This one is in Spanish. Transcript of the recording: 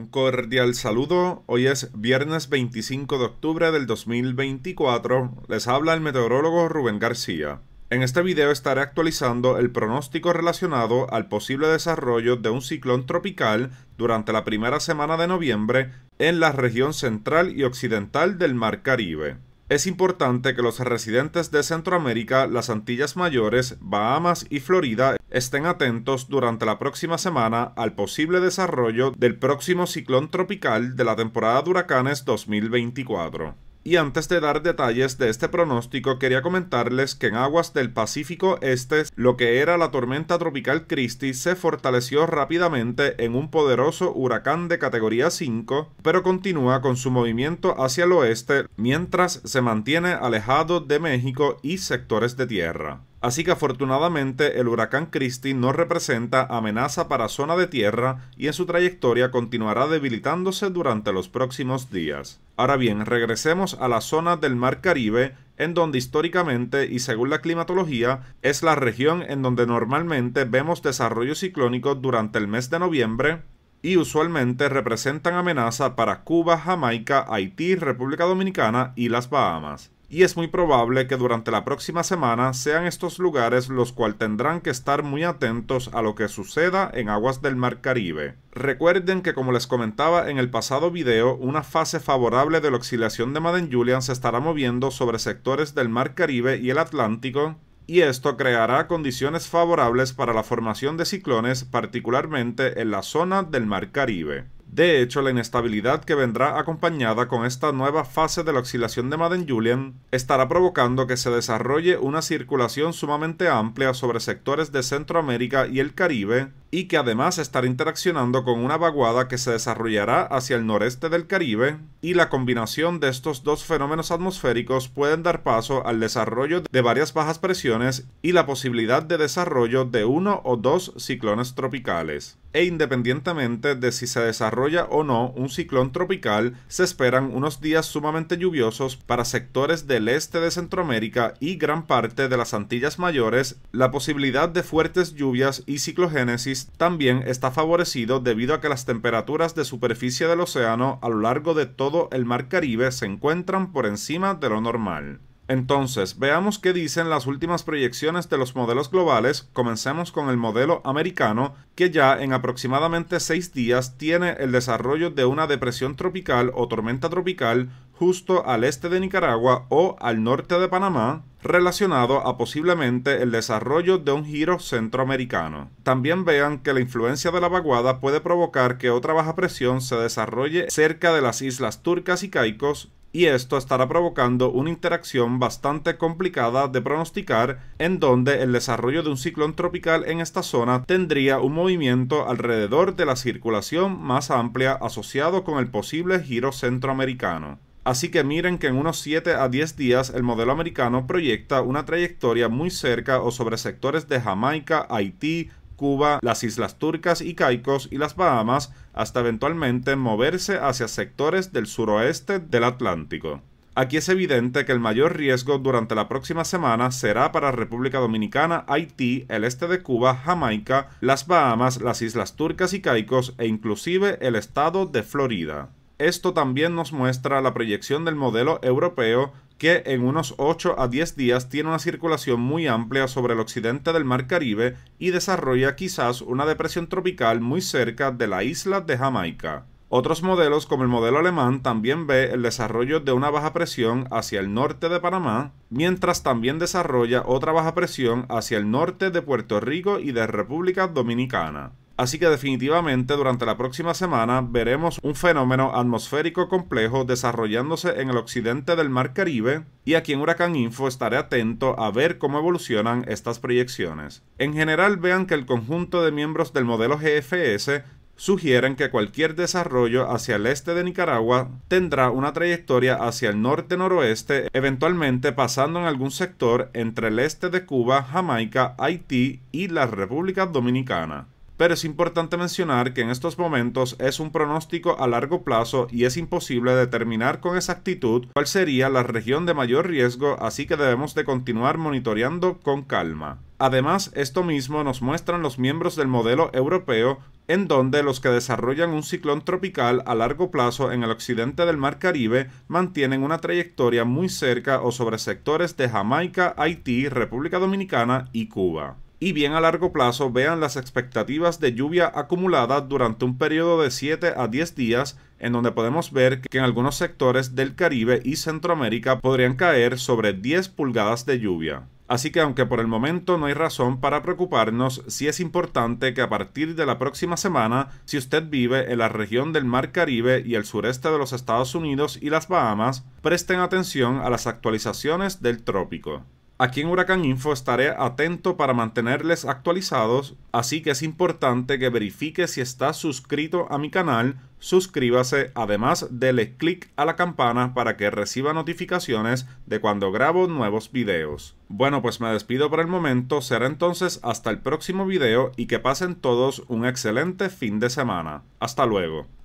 Un cordial saludo. Hoy es viernes 25 de octubre del 2024. Les habla el meteorólogo Rubén García. En este video estaré actualizando el pronóstico relacionado al posible desarrollo de un ciclón tropical durante la primera semana de noviembre en la región central y occidental del Mar Caribe es importante que los residentes de Centroamérica, las Antillas Mayores, Bahamas y Florida estén atentos durante la próxima semana al posible desarrollo del próximo ciclón tropical de la temporada de huracanes 2024. Y antes de dar detalles de este pronóstico, quería comentarles que en aguas del Pacífico Este, lo que era la tormenta tropical Christie se fortaleció rápidamente en un poderoso huracán de categoría 5, pero continúa con su movimiento hacia el oeste mientras se mantiene alejado de México y sectores de tierra. Así que afortunadamente el huracán Christie no representa amenaza para zona de tierra y en su trayectoria continuará debilitándose durante los próximos días. Ahora bien, regresemos a la zona del Mar Caribe, en donde históricamente y según la climatología es la región en donde normalmente vemos desarrollo ciclónico durante el mes de noviembre y usualmente representan amenaza para Cuba, Jamaica, Haití, República Dominicana y las Bahamas y es muy probable que durante la próxima semana sean estos lugares los cuales tendrán que estar muy atentos a lo que suceda en aguas del Mar Caribe. Recuerden que como les comentaba en el pasado video, una fase favorable de la oscilación de Madden Julian se estará moviendo sobre sectores del Mar Caribe y el Atlántico, y esto creará condiciones favorables para la formación de ciclones, particularmente en la zona del Mar Caribe. De hecho, la inestabilidad que vendrá acompañada con esta nueva fase de la oscilación de Maden-Julian estará provocando que se desarrolle una circulación sumamente amplia sobre sectores de Centroamérica y el Caribe, y que además estará interaccionando con una vaguada que se desarrollará hacia el noreste del Caribe, y la combinación de estos dos fenómenos atmosféricos pueden dar paso al desarrollo de varias bajas presiones y la posibilidad de desarrollo de uno o dos ciclones tropicales. E independientemente de si se desarrolla o no un ciclón tropical, se esperan unos días sumamente lluviosos para sectores del este de Centroamérica y gran parte de las Antillas Mayores. La posibilidad de fuertes lluvias y ciclogénesis también está favorecido debido a que las temperaturas de superficie del océano a lo largo de todo el mar Caribe se encuentran por encima de lo normal. Entonces, veamos qué dicen las últimas proyecciones de los modelos globales. Comencemos con el modelo americano, que ya en aproximadamente 6 días tiene el desarrollo de una depresión tropical o tormenta tropical justo al este de Nicaragua o al norte de Panamá, relacionado a posiblemente el desarrollo de un giro centroamericano. También vean que la influencia de la vaguada puede provocar que otra baja presión se desarrolle cerca de las islas turcas y caicos y esto estará provocando una interacción bastante complicada de pronosticar en donde el desarrollo de un ciclón tropical en esta zona tendría un movimiento alrededor de la circulación más amplia asociado con el posible giro centroamericano. Así que miren que en unos 7 a 10 días el modelo americano proyecta una trayectoria muy cerca o sobre sectores de Jamaica, Haití, Cuba, las Islas Turcas y Caicos y las Bahamas, hasta eventualmente moverse hacia sectores del suroeste del Atlántico. Aquí es evidente que el mayor riesgo durante la próxima semana será para República Dominicana, Haití, el este de Cuba, Jamaica, las Bahamas, las Islas Turcas y Caicos e inclusive el estado de Florida. Esto también nos muestra la proyección del modelo europeo que en unos 8 a 10 días tiene una circulación muy amplia sobre el occidente del Mar Caribe y desarrolla quizás una depresión tropical muy cerca de la isla de Jamaica. Otros modelos, como el modelo alemán, también ve el desarrollo de una baja presión hacia el norte de Panamá, mientras también desarrolla otra baja presión hacia el norte de Puerto Rico y de República Dominicana. Así que definitivamente durante la próxima semana veremos un fenómeno atmosférico complejo desarrollándose en el occidente del Mar Caribe y aquí en Huracán Info estaré atento a ver cómo evolucionan estas proyecciones. En general vean que el conjunto de miembros del modelo GFS sugieren que cualquier desarrollo hacia el este de Nicaragua tendrá una trayectoria hacia el norte-noroeste, eventualmente pasando en algún sector entre el este de Cuba, Jamaica, Haití y la República Dominicana pero es importante mencionar que en estos momentos es un pronóstico a largo plazo y es imposible determinar con exactitud cuál sería la región de mayor riesgo, así que debemos de continuar monitoreando con calma. Además, esto mismo nos muestran los miembros del modelo europeo, en donde los que desarrollan un ciclón tropical a largo plazo en el occidente del Mar Caribe mantienen una trayectoria muy cerca o sobre sectores de Jamaica, Haití, República Dominicana y Cuba y bien a largo plazo vean las expectativas de lluvia acumulada durante un periodo de 7 a 10 días en donde podemos ver que en algunos sectores del Caribe y Centroamérica podrían caer sobre 10 pulgadas de lluvia. Así que aunque por el momento no hay razón para preocuparnos, sí es importante que a partir de la próxima semana, si usted vive en la región del Mar Caribe y el sureste de los Estados Unidos y las Bahamas, presten atención a las actualizaciones del trópico. Aquí en Huracán Info estaré atento para mantenerles actualizados, así que es importante que verifique si está suscrito a mi canal, suscríbase, además dele click a la campana para que reciba notificaciones de cuando grabo nuevos videos. Bueno, pues me despido por el momento, será entonces hasta el próximo video y que pasen todos un excelente fin de semana. Hasta luego.